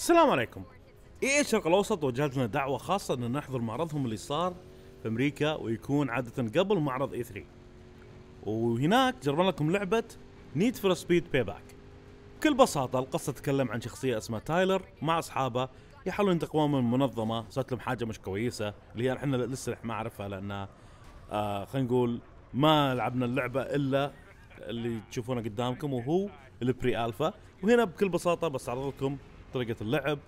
السلام عليكم اي الشرق الاوسط وجهت لنا دعوه خاصه ان نحضر معرضهم اللي صار في امريكا ويكون عاده قبل معرض اي 3 وهناك جربنا لكم لعبه نيد فور سبيد باي باك بكل بساطه القصه تتكلم عن شخصيه اسمها تايلر مع اصحابه يحاولون ينتقمون من منظمه صارت لهم حاجه مش كويسه اللي هي احنا لسه ما اعرفها لانها آه خلينا نقول ما لعبنا اللعبه الا اللي تشوفونه قدامكم وهو البري الفا وهنا بكل بساطه بستعرض لكم طريقه اللعب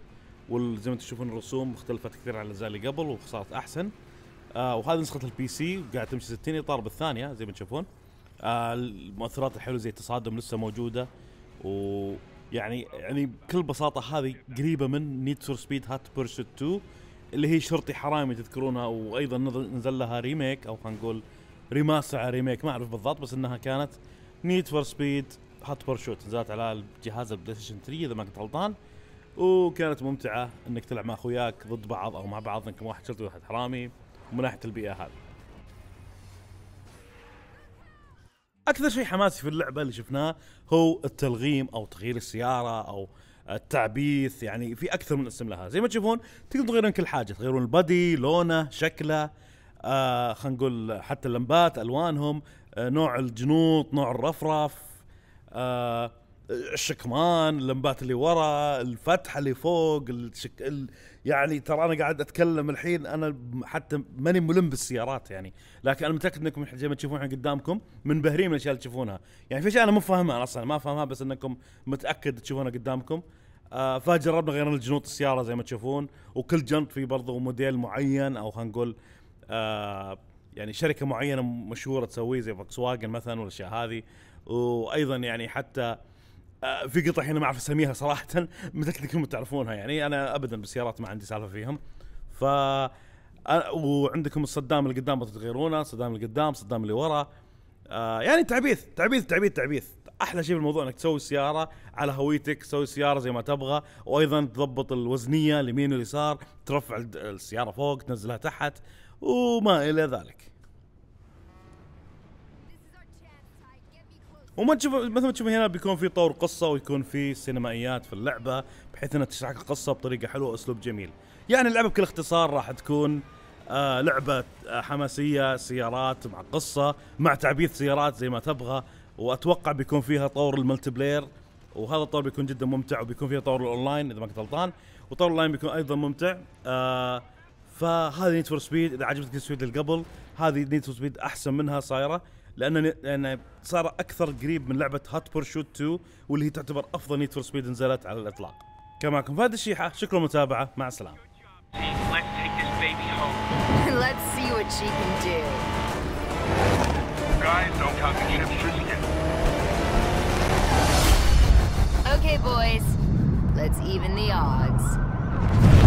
وزي ما تشوفون الرسوم اختلفت كثير عن الاجزاء اللي قبل وصارت احسن آه وهذه نسخه البي سي قاعد تمشي 60 اطار بالثانيه زي ما تشوفون آه المؤثرات الحلوه زي التصادم لسه موجوده ويعني يعني بكل بساطه هذه قريبه من نيد فور سبيد هات بيرسوت 2 اللي هي شرطي حرامي تذكرونها وايضا نزل لها ريميك او خلينا نقول ريماستر على ريميك ما اعرف بالضبط بس انها كانت نيد فور سبيد هات بيرشوت نزلت على جهاز البلاي ستيشن 3 اذا ما كنت غلطان وكانت ممتعه انك تلعب مع اخوياك ضد بعض او مع بعض انكم واحد شرطي وواحد حرامي ومن ناحيه البيئه هذه. اكثر شيء حماسي في اللعبه اللي شفناه هو التلغيم او تغيير السياره او التعبيث يعني في اكثر من اسم لها زي ما تشوفون تقدرون تغيرون كل حاجه تغيرون البادي لونه شكله آه خلينا نقول حتى اللمبات الوانهم آه نوع الجنوط نوع الرفرف آه الشكمان اللمبات اللي ورا الفتحه اللي فوق الشك... ال... يعني ترى انا قاعد اتكلم الحين انا حتى ماني ملم بالسيارات يعني لكن انا متاكد انكم زي ما تشوفون قدامكم منبهرين من الاشياء اللي تشوفونها يعني في شيء انا مو فاهمها اصلا ما فاهمها بس انكم متاكد تشوفونها قدامكم آه فجربنا غيرنا الجنوط السياره زي ما تشوفون وكل جنط فيه برضه موديل معين او خلينا نقول آه يعني شركه معينه مشهوره تسويه زي فولكس واجن مثلا والاشياء هذه وايضا يعني حتى آه آه، في قطع هنا ما اعرف اسميها صراحه مثل كلكم تعرفونها يعني انا ابدا بالسيارات ما عندي سالفه فيهم ف وعندكم الصدام اللي قدام تغيرونه صدام اللي قدام صدام اللي ورا آه، يعني تعبيث تعبيث تعبيث تعبيث احلى شيء بالموضوع انك تسوي سياره على هويتك تسوي سياره زي ما تبغى وايضا تضبط الوزنيه اليمين واليسار ترفع السياره فوق تنزلها تحت وما الى ذلك وما تشوف مثل ما تشوف هنا بيكون في طور قصه ويكون في سينمائيات في اللعبه بحيث انها تشرح القصه بطريقه حلوه واسلوب جميل. يعني اللعبه بكل اختصار راح تكون آه لعبه آه، حماسيه سيارات مع قصه مع تعبيث سيارات زي ما تبغى واتوقع بيكون فيها طور الملتي بلاير وهذا الطور بيكون جدا ممتع وبيكون فيها طور الاونلاين اذا ما كنت غلطان وطور الاونلاين بيكون ايضا ممتع آه فهذه نيد فور سبيد اذا عجبتك سبيد اللي قبل هذه نيد فور سبيد احسن منها صايره لان لان صار اكثر قريب من لعبه هات برشوت 2 واللي هي تعتبر افضل نيد فور سبيد نزلت على الاطلاق. كان معكم فهد الشيحه شكرا للمتابعه مع السلامه. Okay, boys. Let's even the odds.